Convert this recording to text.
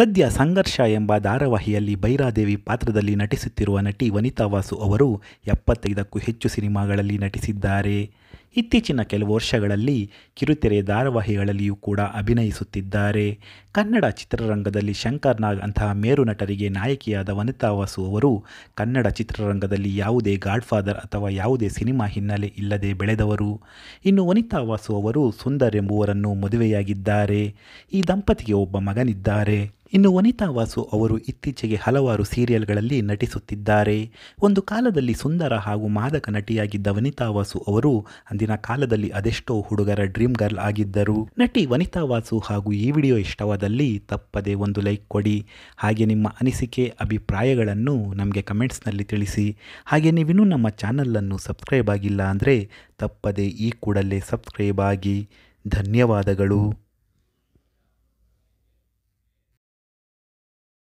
ಸದ್ಯ ಸಂಘರ್ಷ ಎಂಬ ಧಾರಾವಾಹಿಯಲ್ಲಿ ಬೈರಾದೇವಿ ಪಾತ್ರದಲ್ಲಿ ನಟಿಸುತ್ತಿರುವ ನಟಿ ವನಿತಾ ವಾಸು ಅವರು ಎಪ್ಪತ್ತೈದಕ್ಕೂ ಹೆಚ್ಚು ಸಿನಿಮಾಗಳಲ್ಲಿ ನಟಿಸಿದ್ದಾರೆ ಇತ್ತೀಚಿನ ಕೆಲವು ವರ್ಷಗಳಲ್ಲಿ ಕಿರುತೆರೆ ಧಾರಾವಾಹಿಗಳಲ್ಲಿಯೂ ಕೂಡ ಅಭಿನಯಿಸುತ್ತಿದ್ದಾರೆ ಕನ್ನಡ ಚಿತ್ರರಂಗದಲ್ಲಿ ಶಂಕರ್ ನಾಗ್ ಅಂತಹ ಮೇರು ನಟರಿಗೆ ನಾಯಕಿಯಾದ ವನಿತಾ ವಾಸು ಅವರು ಕನ್ನಡ ಚಿತ್ರರಂಗದಲ್ಲಿ ಯಾವುದೇ ಗಾಡ್ಫಾದರ್ ಅಥವಾ ಯಾವುದೇ ಸಿನಿಮಾ ಹಿನ್ನೆಲೆ ಇಲ್ಲದೆ ಬೆಳೆದವರು ಇನ್ನು ವನಿತಾ ವಾಸು ಅವರು ಸುಂದರ್ ಎಂಬುವರನ್ನು ಮದುವೆಯಾಗಿದ್ದಾರೆ ಈ ದಂಪತಿಗೆ ಒಬ್ಬ ಮಗನಿದ್ದಾರೆ ಇನ್ನು ವನಿತಾ ವಾಸು ಅವರು ಇತ್ತೀಚೆಗೆ ಹಲವಾರು ಸೀರಿಯಲ್ಗಳಲ್ಲಿ ನಟಿಸುತ್ತಿದ್ದಾರೆ ಒಂದು ಕಾಲದಲ್ಲಿ ಸುಂದರ ಹಾಗೂ ಮಾದಕ ನಟಿಯಾಗಿದ್ದ ವನಿತಾ ವಾಸು ಅವರು ದಿನ ಕಾಲದಲ್ಲಿ ಅದೆಷ್ಟೋ ಹುಡುಗರ ಡ್ರೀಮ್ ಗರ್ಲ್ ಆಗಿದ್ದರು ನಟಿ ವನಿತಾ ವಾಸು ಹಾಗೂ ಈ ವಿಡಿಯೋ ಇಷ್ಟವಾದಲ್ಲಿ ತಪ್ಪದೆ ಒಂದು ಲೈಕ್ ಕೊಡಿ ಹಾಗೆ ನಿಮ್ಮ ಅನಿಸಿಕೆ ಅಭಿಪ್ರಾಯಗಳನ್ನು ನಮಗೆ ಕಮೆಂಟ್ಸ್ನಲ್ಲಿ ತಿಳಿಸಿ ಹಾಗೆ ನೀವಿನ್ನೂ ನಮ್ಮ ಚಾನಲನ್ನು ಸಬ್ಸ್ಕ್ರೈಬ್ ಆಗಿಲ್ಲ ಅಂದರೆ ತಪ್ಪದೆ ಈ ಕೂಡಲೇ ಸಬ್ಸ್ಕ್ರೈಬ್ ಆಗಿ ಧನ್ಯವಾದಗಳು